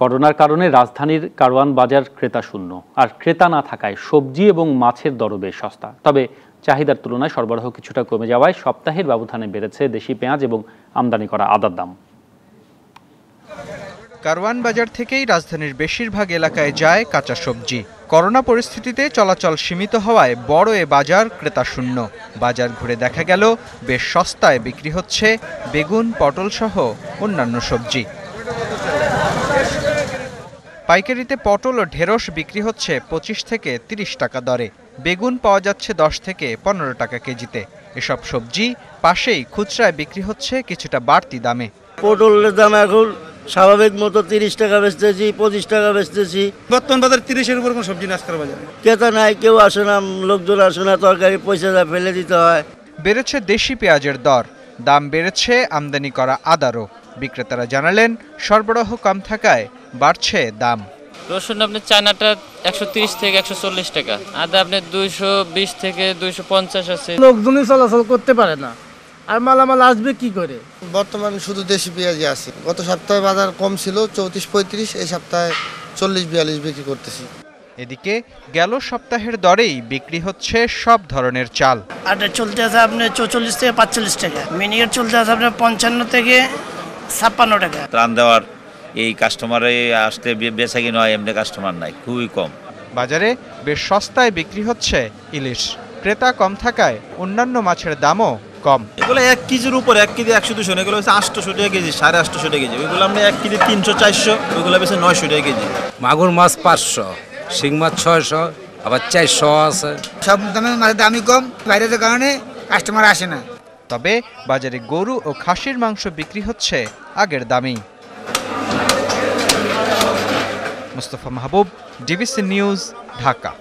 করোনার কারণে রাজধানীর কারওয়ান বাজার ক্রেতা শূন্য আর ক্রেতা না থাকায় সবজি এবং মাছের দরও বেশ সস্তা তবে চাহিদার তুলনায় সরবরাহ কিছুটা কমে যাওয়ায় সপ্তাহের ব্যবধানে বেড়েছে দেশি পেঁয়াজ এবং আমদানি করা আদার দাম কারওয়ান বাজার থেকেই রাজধানীর বেশিরভাগ এলাকায় যায় কাঁচা সবজি করোনা পরিস্থিতিতে চলাচল সীমিত হওয়ায় বড় এ বাজার ক্রেতা শূন্য বাজার ঘুরে দেখা গেল বেশ সস্তায় বিক্রি হচ্ছে বেগুন পটল সহ অন্যান্য সবজি পাইকারিতে পটল ও ঢেরস বিক্রি হচ্ছে পঁচিশ থেকে ৩০ টাকা দরে বেগুন পাওয়া যাচ্ছে দশ থেকে পনেরো টাকা কেজিতে এসব সবজি পাশেই খুচরায় বিক্রি হচ্ছে কিছুটা বাড়তি দামে পটলের দাম এখন স্বাভাবিক মতো তিরিশ টাকা বেচতেছি পঁচিশ টাকা বেচতেছি বর্তমান বাজার তিরিশের উপর কোনো সবজি নাস্তার বাজার ক্রেতা নাই কেউ আসে না লোকজন আসে না তরকারি পয়সা ফেলে দিতে হয় বেড়েছে দেশি পেঁয়াজের দর দাম বেড়েছে আমদানি করা আদারও বিক্রেতারা জানালেন সরবরাহ কম থাকায় বাড়ছে দাম রসুন আপনার চায়নাটা একশো তিরিশ থেকে একশো চল্লিশ টাকা আদা আপনি দুইশো বিশ থেকে দুইশো পঞ্চাশ আছে লোকজনই চলাচল করতে পারে না আর মালামাল আসবে কি করে বর্তমানে শুধু দেশি পেঁয়াজই আছে গত সপ্তাহে বাজার কম ছিল চৌত্রিশ পঁয়ত্রিশ এই সপ্তাহে চল্লিশ বিয়াল্লিশ বিক্রি করতেছি এদিকে গেল সপ্তাহের দরেই বিক্রি হচ্ছে সব ধরনের চাল আটা চলতে আছে আপনার চৌচল্লিশ থেকে পাঁচচল্লিশ টাকা মিনিয়ার চলতে আছে আপনার পঞ্চান্ন থেকে ছাপ্পান্ন টাকা ত্রাণ দেওয়ার এই কাস্টমারে আসতে বেচাকি নয় এমনি কাস্টমার নাই খুবই কম বাজারে বেশ সস্তায় বিক্রি হচ্ছে ইলিশ ক্রেতা কম থাকায় অন্যান্য মাছের দামও কম এগুলো এক কেজির উপর এক কেজি একশো দুশো এগুলো হচ্ছে আটশো টাকা কেজি সাড়ে আটশো টাকা কেজি ওইগুলো আমরা এক কেজি তিনশো চারশো ওইগুলো বেশি নয়শো টাকা কেজি মাগুর মাছ পাঁচশো শিং মাছ ছয়শো আবার চারশো আছে সব দামের মাছের দামই কম বাইরের কারণে কাস্টমার আসে না তবে বাজারে গরু ও খাসির মাংস বিক্রি হচ্ছে আগের দামেই मुस्तफ़ा महबूब डीबीसी न्यूज़ ढाका